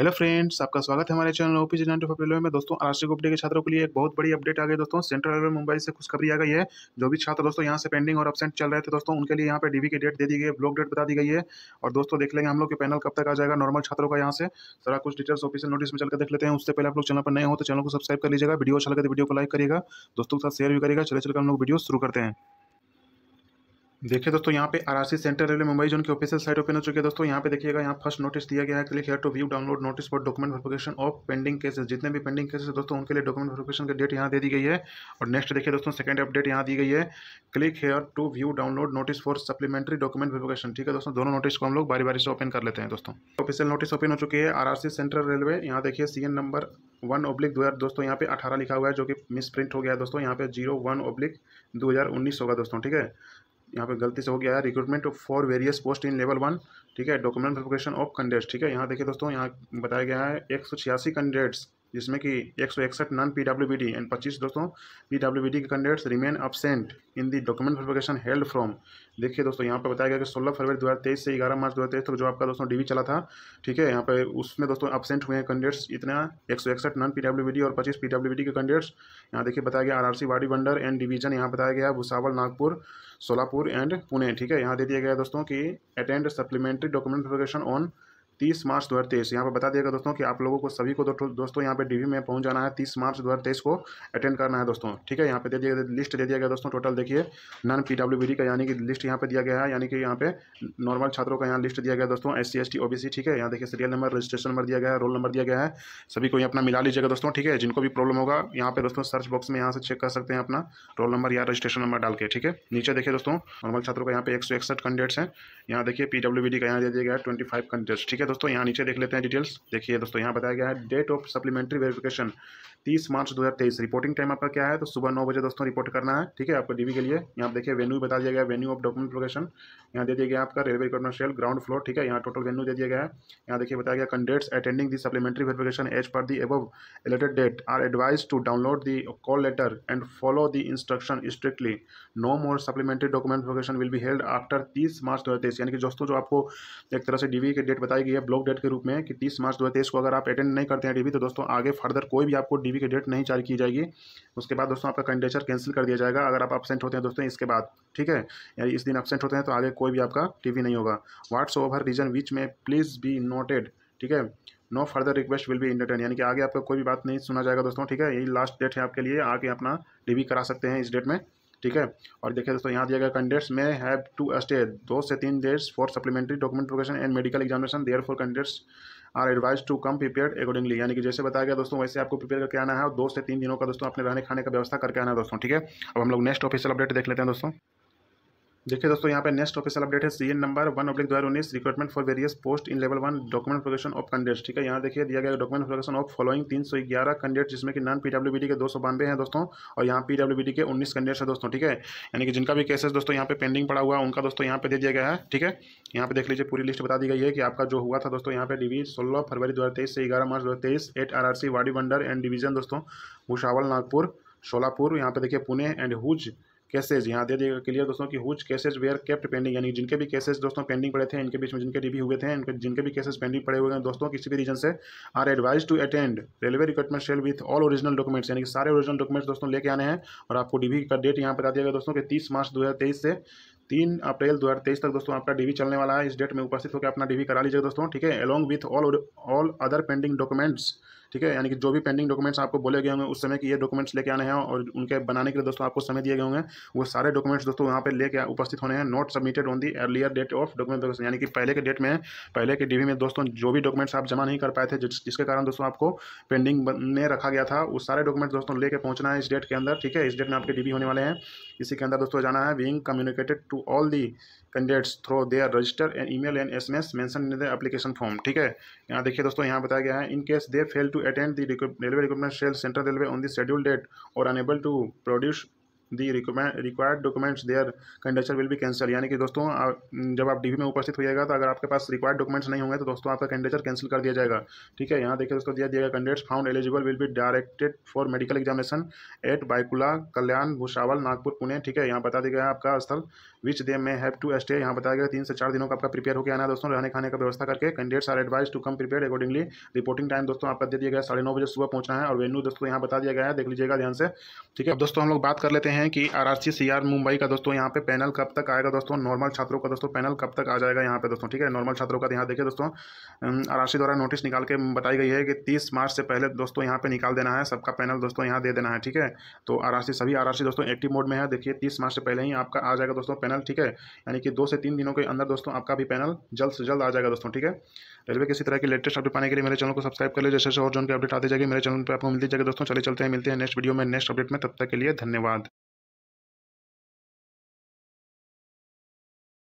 hello friends आपका स्वागत है हमारे channel OP G nine two में दोस्तों राष्ट्रीय गुप्टे के छात्रों के लिए एक बहुत बड़ी अपडेट आ गई दोस्तों सेंट्रल रेलवे मुंबई से खुशखबरी आ गई है जो भी छात्र दोस्तों यहाँ से पेंडिंग और अपसेंट चल रहे थे दोस्तों उनके लिए यहाँ पे डीवी की डेट दे दी गई है ब्लॉक डेट बता दी गई है और दोस्तों देख लेंगे हम लोग के पैनल कब तक आ जाएगा नॉर्मल छात्रों का यहाँ से सारा कुछ डिटेल्स ऑफिसियल नोटिस में चलकर देख लेते हैं उससे पहले आप लोग चैनल पर नए हो तो चैनल को सब्सक्राइब कर लीजिएगा वीडियो अच्छा लगे तो वीडियो को लाइक करिएगा दोस्तों के साथ शेयर भी करेगा चले चलकर हम लोग वीडियो शुरू करते हैं देखिए दोस्तों यहाँ पे RRC central railway Mumbai zone के ऑफिशियल साइट ओपन हो चुके हैं दोस्तों यहाँ पे देखिएगा यहाँ फर्स्ट नोटिस दिया गया है click here to view download notice for document verification of pending cases जितने भी पेंडिंग केसेस दोस्तों उनके लिए डॉक्यूमेंट वेरिफिकेशन की डेट यहाँ दे दी गई है और नेक्स्ट देखिए दोस्तों सेकंड अपडेट यहाँ दी गई है click here to view download notice for supplementary document verification ठीक है दोस्तों दोनों नोटिस को हम लोग बारी बारी से ओपन कर लेते हैं दोस्तों ऑफिशियल नोटिस ओपन हो चुकी है आर सेंट्रल रेलवे यहाँ देखिए सी नंबर वन ओब्लिक दो हज़ार दोस्तों यहाँ पे अठारह लिखा हुआ है जो कि मिस प्रिंट हो गया है दोस्तों यहाँ पे जीरो वन ओब्लिक दो हज़ार उन्नीस होगा दोस्तों ठीक है यहाँ पे गलती से हो गया है recruitment for various post in level one ठीक है डॉक्यूमेंट वेरिफिकेशन ऑफ कैंडिडेट्स ठीक है यहाँ देखिए दोस्तों यहाँ बताया गया है एक सौ छियासी कैंडिडेट्स जिसमें कि एक सौ इकसठ non P W B D and पच्चीस दोस्तों पी डब्ल्यू बी डी के candidates remain absent in the document verification held from देखिए दोस्तों यहाँ पर बताया गया कि सोलह फरवरी दो हज़ार तेईस से ग्यारह मार्च दो हज़ार तेईस तक जो आपका दोस्तों डीवी चला था ठीक है यहाँ पे उसमें दोस्तों अबसेंट हुए हैं कैंडिडेट्स इतना एक सौ इकसठ non P W B D और पच्चीस पी डब्ल्यू बी डी के कैंडिडेट्स यहाँ देखिए बताया गया आर आर सी वाडी बंडर एंड डिवीजन यहाँ बताया गया भुसावल नागपुर सोलापुर एंड पुणे ठीक है यहाँ दे दिया गया दोस्तों कि attend supplementary document verification on तीस मार्च दो हज़ार तेईस यहाँ पर बता दिएगा दोस्तों कि आप लोगों को सभी को दो, दोस्तों यहाँ पे डीवी में पहुँच जाना है तीस मार्च दो हज़ार तेईस को अटेंड करना है दोस्तों ठीक है यहाँ पे दे दिया लिस्ट दे दिया गया दोस्तों टोटल देखिए नॉन डब्ल्यू का यानी कि लिस्ट यहाँ पे दिया गया है यानी कि यहाँ पे नॉर्मल छात्रों का यहाँ लिस्ट दिया गया दोस्तों एस सी एस ठीक है यहाँ देखिए सीरियल नंबर रजिस्ट्रेशन नंबर दिया गया है रोल नंबर दिया गया है सभी को यहाँ अपना मिला लीजिएगा दोस्तों ठीक है जिनको भी प्रॉब्लम होगा यहाँ पे दोस्तों सर्च बॉक्स में यहाँ से चेक कर सकते हैं अपना रोल नंबर या रजिस्ट्रेशन नंबर डाल के ठीक है नीचे देखिए दोस्तों नॉर्मल छात्रों का यहाँ पे एक कैंडिडेट्स हैं यहाँ देखिए पी का यहाँ दे दिया गया है ट्वेंटी कैंडिडेट्स ठीक है है दोस्तों यहाँ नीचे देख लेते हैं डिटेल्स देखिए दोस्तों यहाँ बताया गया है date of supplementary verification 30 March 2023 reporting time आपका क्या है तो सुबह नौ बजे दोस्तों रिपोर्ट करना है ठीक है आपको डीवी के लिए यहाँ देखिए वेन्यू बता दिया गया वेन्यू ऑफ डॉक्यूमेंट प्रोकेशन यहाँ दे दिया गया आपका railway record cell ground floor ठीक है यहाँ टोटल वेन्यू दे दिया गया है यहाँ देखिए बताया गया candidates attending the supplementary verification as per the above allotted date are advise to download the call letter and follow the instruction strictly no more supplementary document procession will be held after तीस मार्च दो यानी कि दोस्तों जो आपको एक तरह से डीवी की डेट बताई गई है ब्लॉक डेट के रूप में कि 30 मार्च 2023 को अगर आप अटेंड नहीं करते हैं डीवी तो दोस्तों आगे फर्दर कोई भी आपको डीवी की डेट नहीं जारी की जाएगी उसके बाद दोस्तों आपका कैंडिडेचर कैंसिल कर दिया जाएगा अगर आप एबसेंट होते हैं दोस्तों इसके बाद ठीक है यानी इस दिन एबसेंट होते हैं तो आगे कोई भी आपका डीवी नहीं होगा व्हाट्स ओवर रीजन विच में प्लीज़ बी नोटेड ठीक है no further request will be entertain यानी कि आगे आपका कोई भी बात नहीं सुना जाएगा दोस्तों ठीक है यही लास्ट डेट है आपके लिए आगे अपना डीवी करा सकते हैं इस डेट में ठीक है और देखिए दोस्तों यहाँ दिया गया कैंडिडेट्स में हैव टू स्टे दो से तीन days for supplementary document procession and medical examination therefore candidates are advise to come prepare accordingly यानी कि जैसे बताया गया दोस्तों वैसे आपको प्रिपेयर करके आना है और दो से तीन दिनों का दोस्तों अपने रहने खाने का व्यवस्था करके आना है दोस्तों ठीक है अब हम लोग नेक्स्ट ऑफिशियल अपडेट देख लेते हैं दोस्तों देखिए दोस्तों यहाँ पे नेक्स्ट ऑफिशियल अपडेट है सीएन नंबर वन ऑब्लिक दो हज़ार उन्नीस recruitment for various post in level one document projection of candidates ठीक है यहाँ देखिए दिया गया डॉक्यूमेंट प्रोजेक्शन ऑफ फॉलोइंग तीन सौ ग्यारह कैंडिडेट जिसमें कि नॉन पीडब्ल्यूबीडी के दो सौ बानवे हैं दोस्तों और यहाँ पीडब्ल्यूबीडी के उन्नीस कैंडिडेट्स हैं दोस्तों ठीक है यानी कि जिनका भी केसेस दोस्तों यहाँ पे पेंडिंग पड़ा हुआ उनका दोस्तों यहाँ पे दे दिया गया है ठीक है यहाँ पे देख लीजिए पूरी लिस्ट बता दी गई है कि आपका जो हुआ था दोस्तों यहाँ पे डीवी सोलह फरवरी दो हज़ार तेईस से ग्यारह मार्च दो हज़ार तेईस एट आर आर सी वाडी बंडर एंड डिवीजन दोस्तों भूषावल नागपुर सोलापुर यहाँ पे देखिए पुणे एंड हुज केसेज यहाँ दे दिएगा क्लियर दोस्तों कि whose cases were kept pending यानी जिनके भी केसेज दोस्तों पेंडिंग पड़े थे इनके बीच में जिनके रिव्यू हुए थे इनके जिनके भी केसेज पेंडिंग पड़े हुए हैं दोस्तों किसी भी रीजन से are advise to attend railway recruitment cell with all original documents यानी कि सारे ओरिजिनल डॉक्यूमेंट्स दोस्तों लेके आने हैं और आपको डीवी का डेट यहाँ बता दिया गया दोस्तों कि तीस मार्च दो से तीन अप्रैल तेईस तक दोस्तों आपका डीवी चलने वाला है इस डेट में उपस्थित होकर अपना डीवी करा लीजिए दोस्तों ठीक है along with all all other pending documents ठीक है यानी कि जो भी पेंडिंग डॉक्यूमेंट्स आपको बोले गए होंगे उस समय कि ये डॉक्यूमेंट्स लेके आने हैं और उनके बनाने के लिए दोस्तों आपको समय दिए गए होंगे वो सारे डॉक्यूमेंट्स दोस्तों यहाँ पर लेके उपस्थित होने हैं not submitted on the earlier date of document यानी कि पहले के डेट में पहले के डीवी में दोस्तों जो भी डॉक्यूमेंट्स आप जमा नहीं कर पाए थे जिस, जिसके कारण दोस्तों आपको पेंडिंग में रखा गया था उस सारे डॉक्यूमेंट्स दोस्तों लेके पहुंचना है इस डेट के अंदर ठीक है इस डेट में आपके डी होने वाले हैं इसी के अंदर दोस्तों जाना है being communicated to all the candidates through their register and email and SMS mention in the application form ठीक है यहाँ देखिए दोस्तों यहाँ बताया गया है in case they fail to attend the railway recruitment cell central railway on the schedule date और unable to produce the required documents their candidature will be cancel यानी कि दोस्तों जब आप डीवी में उपस्थित होइएगा तो अगर आपके पास रिक्वायर्ड डॉक्यूमेंट्स नहीं होंगे तो दोस्तों आपका कैंडिडेचर कैंसिल कर दिया जाएगा ठीक है यहाँ देखिए दोस्तों दिया जाएगा candidates found eligible will be directed for medical examination at Byculla Kalyan Bhusawal Nagpur Pune ठीक है यहाँ बता दिया गया आपका स्थल विच दे में हैव टू स्टे यहाँ बताया गया तीन से चार दिनों का आपका प्रिपेयर होकर आना दोस्तों रहने खाने का व्यवस्था करके candidates are advise to come prepare accordingly reporting time दोस्तों आपका दे दिया गया साढ़े बजे सुबह पहुंचना है और वेन्यू दोस्तों यहाँ बता दिया गया है देख लीजिएगा ध्यान से ठीक है अब दोस्तों हम लोग बात कर लेते हैं हैं कि R R C C R Mumbai का दोस्तों यहाँ पे पैनल कब तक आएगा दोस्तों नॉर्मल छात्रों का दोस्तों पैनल कब तक आ जाएगा यहाँ पे दोस्तों ठीक है नॉर्मल छात्रों का तो यहाँ देखिए दोस्तों आर आर सी द्वारा नोटिस निकाल के बताई गई है कि तीस मार्च से पहले दोस्तों यहाँ पे निकाल देना है सबका पैनल दोस्तों यहाँ दे देना है ठीक है तो आर आर सी सभी आर आर सी दोस्तों एक्टिव मोड में है देखिए तीस मार्च से पहले ही आपका आ जाएगा दोस्तों पैनल ठीक है यानी कि दो से तीन दिनों के अंदर दोस्तों आपका भी पैनल जल्द से जल्द आ जाएगा दोस्तों ठीक है रेलवे किसी तरह की लेटेस्ट अपडेट पाने के लिए मेरे चैनल को सब्सक्राइब कर ले जैसे जैसे और जो की अपडेट आते जाएगी मेरे चैनल पर आपको मिलती जाएगी दोस्तों चले चलते हैं मिलते हैं नेक्स्ट वीडियो में नेक्स्ट अपडेट में तब तक के लिए धन्यवाद